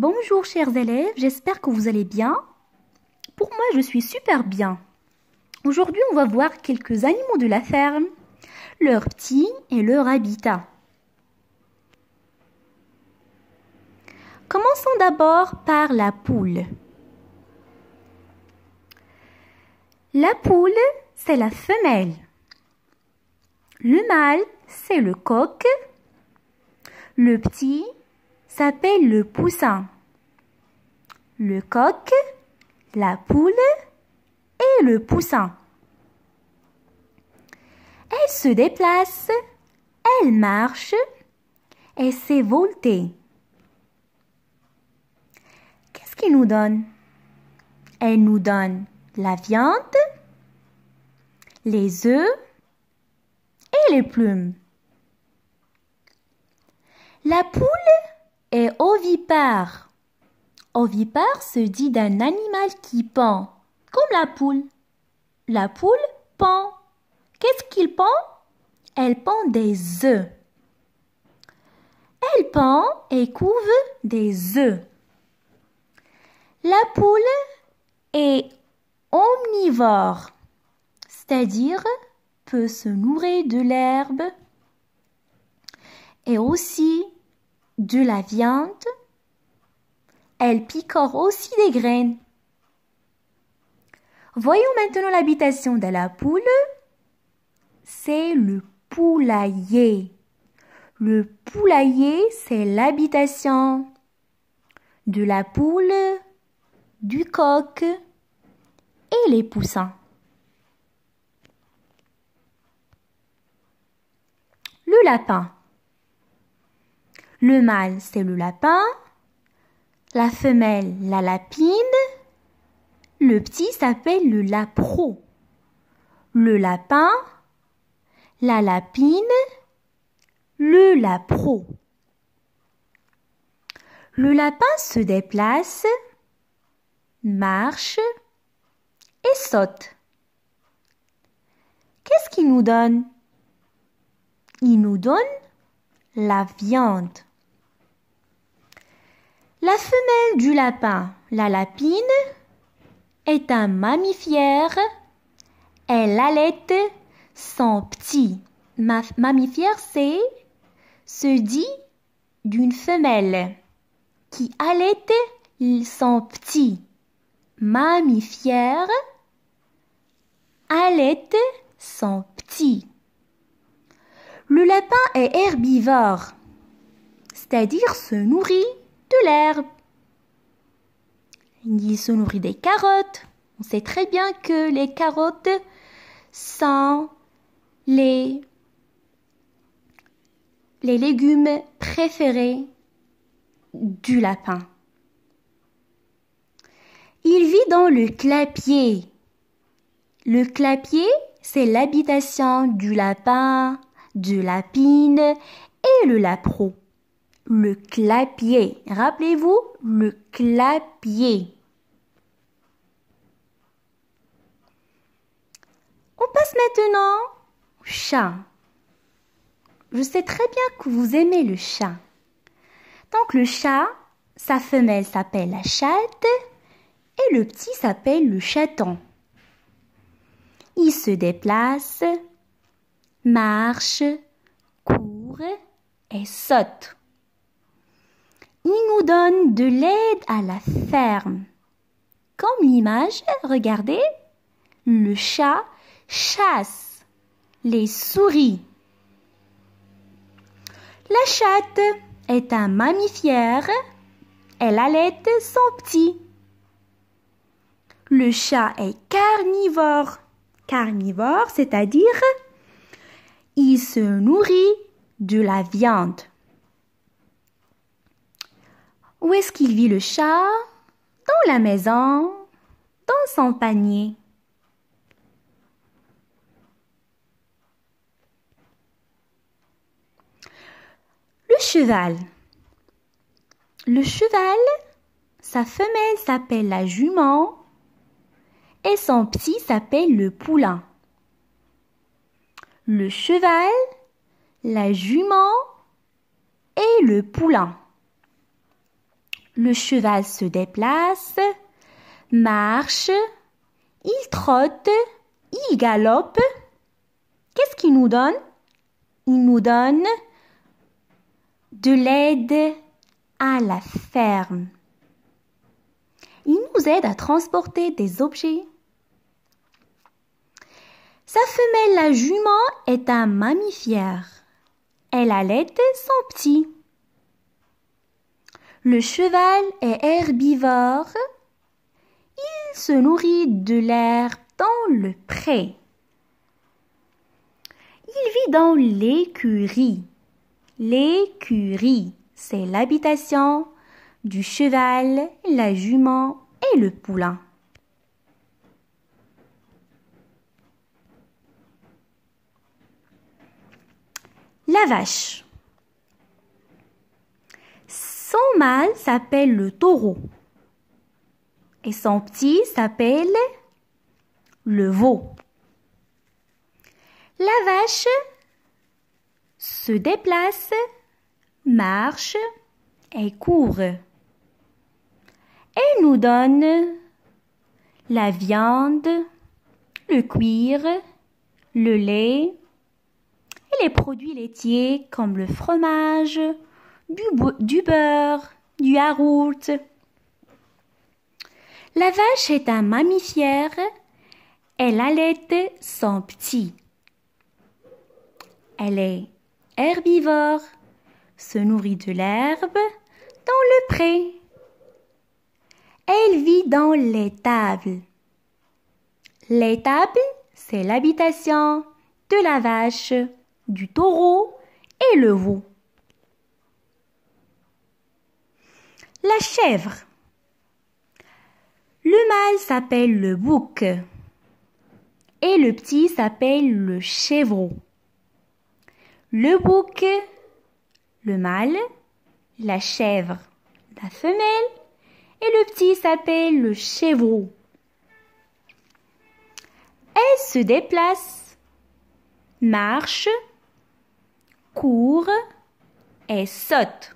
Bonjour chers élèves, j'espère que vous allez bien. Pour moi, je suis super bien. Aujourd'hui, on va voir quelques animaux de la ferme, leurs petits et leur habitat. Commençons d'abord par la poule. La poule, c'est la femelle. Le mâle, c'est le coq. Le petit, s'appelle le poussin. Le coq, la poule et le poussin. Elle se déplace, elle marche, elle s'est Qu'est-ce qu'il nous donne Elle nous donne la viande, les œufs et les plumes. La poule est ovipare. Ovipare se dit d'un animal qui pend, comme la poule. La poule pend. Qu'est-ce qu'il pend Elle pend des œufs. Elle pend et couve des œufs. La poule est omnivore, c'est-à-dire peut se nourrir de l'herbe et aussi de la viande. Elle picore aussi des graines. Voyons maintenant l'habitation de la poule. C'est le poulailler. Le poulailler, c'est l'habitation de la poule, du coq et les poussins. Le lapin. Le mâle, c'est le lapin. La femelle, la lapine, Le petit s'appelle le lapro. Le lapin, la lapine, le lapro. Le lapin se déplace, marche et saute. Qu'est-ce qu'il nous donne Il nous donne la viande. La femelle du lapin, la lapine, est un mammifère. Elle allait son petit. mammifère, c'est se dit d'une femelle qui allait son petit. Mammifère allaite son petit. Le lapin est herbivore, c'est-à-dire se nourrit de l'herbe. Il se nourrit des carottes. On sait très bien que les carottes sont les, les légumes préférés du lapin. Il vit dans le clapier. Le clapier, c'est l'habitation du lapin, du lapine et le lapro le clapier. Rappelez-vous, le clapier. On passe maintenant au chat. Je sais très bien que vous aimez le chat. Donc le chat, sa femelle s'appelle la chatte et le petit s'appelle le chaton. Il se déplace, marche, court et saute. Il nous donne de l'aide à la ferme. Comme l'image, regardez, le chat chasse les souris. La chatte est un mammifère. Elle allait son petit. Le chat est carnivore. Carnivore, c'est-à-dire il se nourrit de la viande. Où est-ce qu'il vit le chat Dans la maison, dans son panier. Le cheval. Le cheval, sa femelle s'appelle la jument et son petit s'appelle le poulain. Le cheval, la jument et le poulain. Le cheval se déplace, marche, il trotte, il galope. Qu'est-ce qu'il nous donne Il nous donne de l'aide à la ferme. Il nous aide à transporter des objets. Sa femelle, la jument, est un mammifère. Elle allait son petit. Le cheval est herbivore. Il se nourrit de l'herbe dans le pré. Il vit dans l'écurie. L'écurie, c'est l'habitation du cheval, la jument et le poulain. La vache. Son mâle s'appelle le taureau et son petit s'appelle le veau. La vache se déplace, marche et court Elle nous donne la viande, le cuir, le lait et les produits laitiers comme le fromage, du, beurre, du harout. La vache est un mammifère. Elle allaite son petit. Elle est herbivore, se nourrit de l'herbe dans le pré. Elle vit dans l'étable. L'étable, c'est l'habitation de la vache, du taureau et le veau. la chèvre. Le mâle s'appelle le bouc et le petit s'appelle le chevreau. Le bouc, le mâle, la chèvre, la femelle, et le petit s'appelle le chevreau. Elle se déplace, marche, court et saute.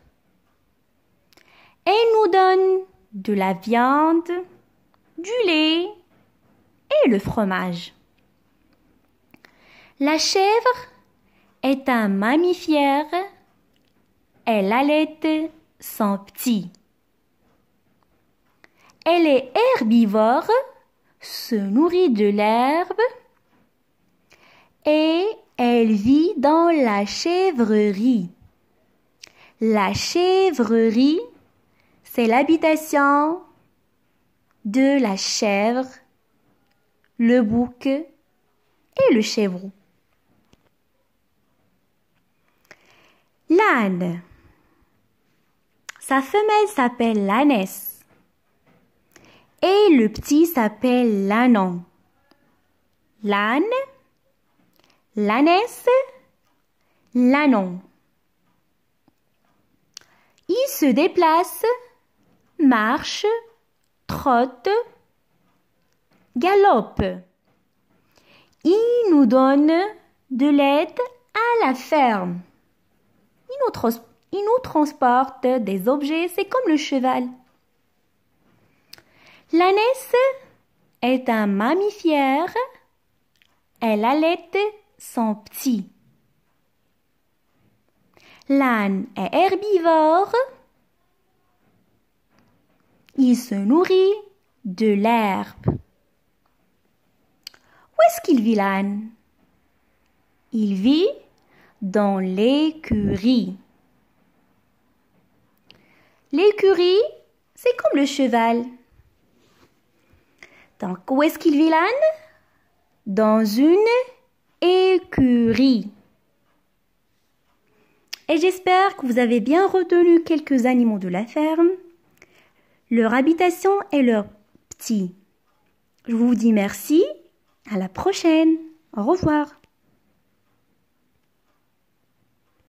Elle nous donne de la viande, du lait et le fromage. La chèvre est un mammifère. Elle allait son petit. Elle est herbivore, se nourrit de l'herbe et elle vit dans la chèvrerie. La chèvrerie c'est l'habitation de la chèvre, le bouc et le chèvreau. L'âne. Sa femelle s'appelle l'ânesse et le petit s'appelle l'anon. L'âne, l'ânesse, l'anon. Il se déplace marche, trotte, galope. Il nous donne de l'aide à la ferme. Il nous, transporte des objets, c'est comme le cheval. L'ânesse est un mammifère. Elle allait son petit. L'âne est herbivore. Il se nourrit de l'herbe. Où est-ce qu'il vit l'âne Il vit dans l'écurie. L'écurie, c'est comme le cheval. Donc, où est-ce qu'il vit l'âne Dans une écurie. Et j'espère que vous avez bien retenu quelques animaux de la ferme leur habitation et leur petit. Je vous dis merci. À la prochaine. Au revoir.